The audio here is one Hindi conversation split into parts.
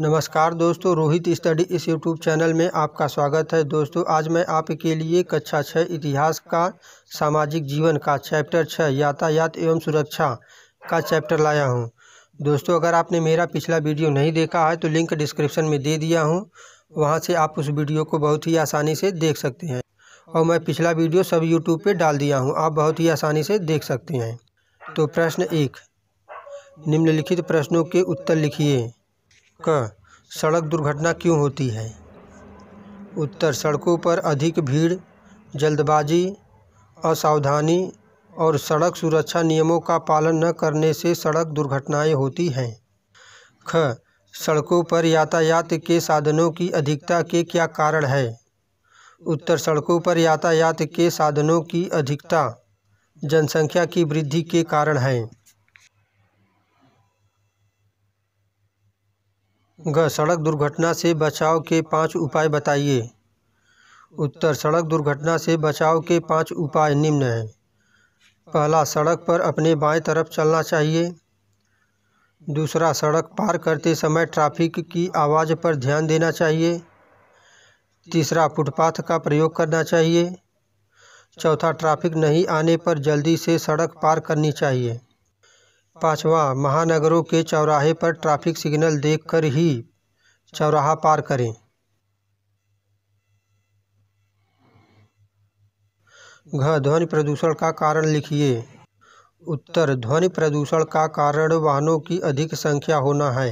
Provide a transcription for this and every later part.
नमस्कार दोस्तों रोहित स्टडी इस यूट्यूब चैनल में आपका स्वागत है दोस्तों आज मैं आपके लिए कक्षा छः इतिहास का सामाजिक जीवन का चैप्टर छः यातायात एवं सुरक्षा का चैप्टर लाया हूं दोस्तों अगर आपने मेरा पिछला वीडियो नहीं देखा है तो लिंक डिस्क्रिप्शन में दे दिया हूं वहां से आप उस वीडियो को बहुत ही आसानी से देख सकते हैं और मैं पिछला वीडियो सब यूट्यूब पर डाल दिया हूँ आप बहुत ही आसानी से देख सकते हैं तो प्रश्न एक निम्नलिखित प्रश्नों के उत्तर लिखिए सड़क दुर्घटना क्यों होती है उत्तर सड़कों पर अधिक भीड़ जल्दबाज़ी असावधानी और सड़क सुरक्षा नियमों का पालन न करने से सड़क दुर्घटनाएं होती हैं ख सड़कों पर यातायात के साधनों की अधिकता के क्या कारण है उत्तर सड़कों पर यातायात के साधनों की अधिकता जनसंख्या की वृद्धि के कारण है ग सड़क दुर्घटना से बचाव के पाँच उपाय बताइए उत्तर सड़क दुर्घटना से बचाव के पाँच उपाय निम्न हैं पहला सड़क पर अपने बाएं तरफ चलना चाहिए दूसरा सड़क पार करते समय ट्रैफिक की आवाज़ पर ध्यान देना चाहिए तीसरा फुटपाथ का प्रयोग करना चाहिए चौथा ट्रैफिक नहीं आने पर जल्दी से सड़क पार करनी चाहिए पाँचवा महानगरों के चौराहे पर ट्रैफिक सिग्नल देखकर ही चौराहा पार करें घ ध्वनि प्रदूषण का कारण लिखिए उत्तर ध्वनि प्रदूषण का कारण वाहनों की अधिक संख्या होना है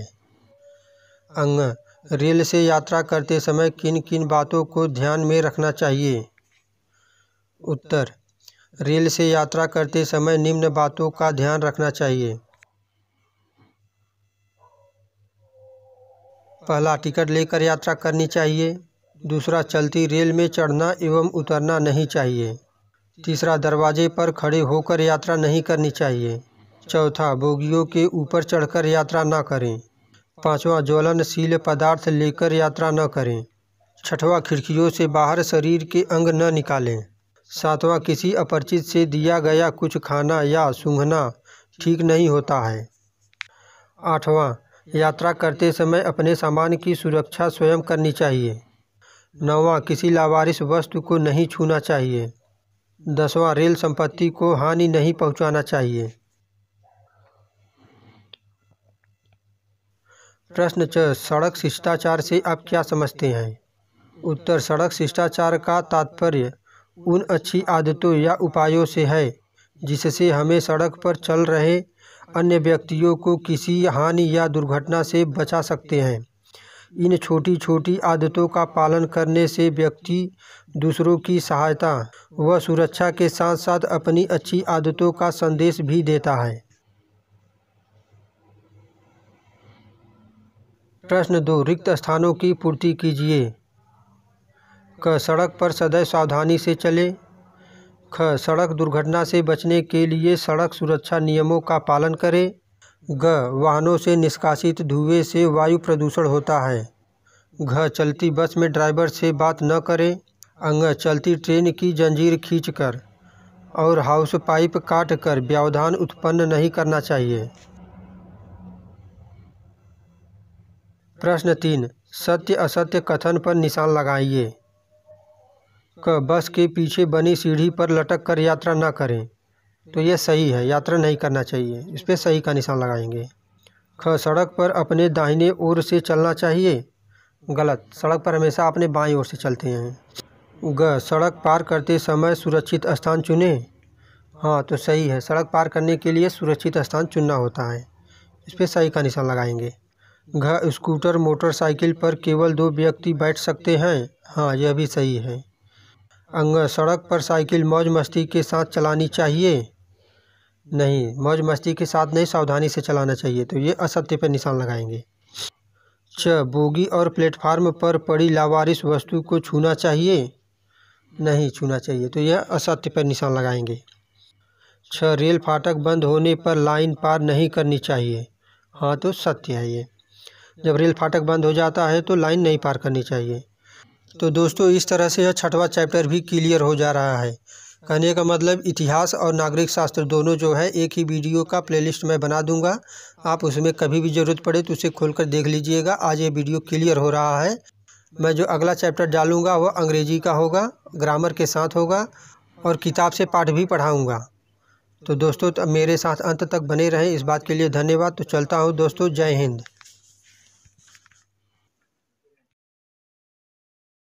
अंग रेल से यात्रा करते समय किन किन बातों को ध्यान में रखना चाहिए उत्तर रेल से यात्रा करते समय निम्न बातों का ध्यान रखना चाहिए पहला टिकट लेकर यात्रा करनी चाहिए दूसरा चलती रेल में चढ़ना एवं उतरना नहीं चाहिए तीसरा दरवाजे पर खड़े होकर यात्रा नहीं करनी चाहिए चौथा बोगियों के ऊपर चढ़कर यात्रा न करें पांचवा ज्वलनशील पदार्थ लेकर यात्रा न करें छठवा खिड़कियों से बाहर शरीर के अंग न निकालें सातवा किसी अपरिचित से दिया गया कुछ खाना या सूंघना ठीक नहीं होता है आठवां यात्रा करते समय अपने सामान की सुरक्षा स्वयं करनी चाहिए नौवां किसी लावारिस वस्तु को नहीं छूना चाहिए दसवां रेल संपत्ति को हानि नहीं पहुंचाना चाहिए प्रश्न छः सड़क शिष्टाचार से आप क्या समझते हैं उत्तर सड़क शिष्टाचार का तात्पर्य उन अच्छी आदतों या उपायों से है जिससे हमें सड़क पर चल रहे अन्य व्यक्तियों को किसी हानि या दुर्घटना से बचा सकते हैं इन छोटी छोटी आदतों का पालन करने से व्यक्ति दूसरों की सहायता व सुरक्षा के साथ साथ अपनी अच्छी आदतों का संदेश भी देता है प्रश्न दो रिक्त स्थानों की पूर्ति कीजिए क सड़क पर सदैव सावधानी से चलें ख सड़क दुर्घटना से बचने के लिए सड़क सुरक्षा नियमों का पालन करें ग वाहनों से निष्कासित धुएं से वायु प्रदूषण होता है घ चलती बस में ड्राइवर से बात न करें अंग चलती ट्रेन की जंजीर खींचकर और हाउस पाइप काट कर व्यवधान उत्पन्न नहीं करना चाहिए प्रश्न तीन सत्य असत्य कथन पर निशान लगाइए बस के पीछे बनी सीढ़ी पर लटक कर यात्रा ना करें तो यह सही है यात्रा नहीं करना चाहिए इस पर सही का निशान लगाएंगे ख सड़क पर अपने दाहिने ओर से चलना चाहिए गलत सड़क पर हमेशा अपने बाईं ओर से चलते हैं ग सड़क पार करते समय सुरक्षित स्थान चुने हाँ तो सही है सड़क पार करने के लिए सुरक्षित स्थान चुनना होता है इस पर सही का निशान लगाएंगे घ स्कूटर मोटरसाइकिल पर केवल दो व्यक्ति बैठ सकते हैं हाँ यह भी सही है अंग सड़क पर साइकिल मौज मस्ती के साथ चलानी चाहिए नहीं मौज मस्ती के साथ नहीं सावधानी से चलाना चाहिए तो ये असत्य पर निशान लगाएंगे छ बोगी और प्लेटफार्म पर पड़ी लावारिस वस्तु को छूना चाहिए नहीं छूना चाहिए तो यह असत्य पर निशान लगाएंगे छ रेल फाटक बंद होने पर लाइन पार नहीं करनी चाहिए हाँ तो सत्य है ये जब रेल फाटक बंद हो जाता है तो लाइन नहीं पार करनी चाहिए तो दोस्तों इस तरह से यह छठवां चैप्टर भी क्लियर हो जा रहा है कहने का मतलब इतिहास और नागरिक शास्त्र दोनों जो है एक ही वीडियो का प्लेलिस्ट मैं बना दूंगा आप उसमें कभी भी ज़रूरत पड़े तो उसे खोलकर देख लीजिएगा आज ये वीडियो क्लियर हो रहा है मैं जो अगला चैप्टर डालूंगा वह अंग्रेजी का होगा ग्रामर के साथ होगा और किताब से पाठ भी पढ़ाऊँगा तो दोस्तों तो मेरे साथ अंत तक बने रहें इस बात के लिए धन्यवाद तो चलता हूँ दोस्तों जय हिंद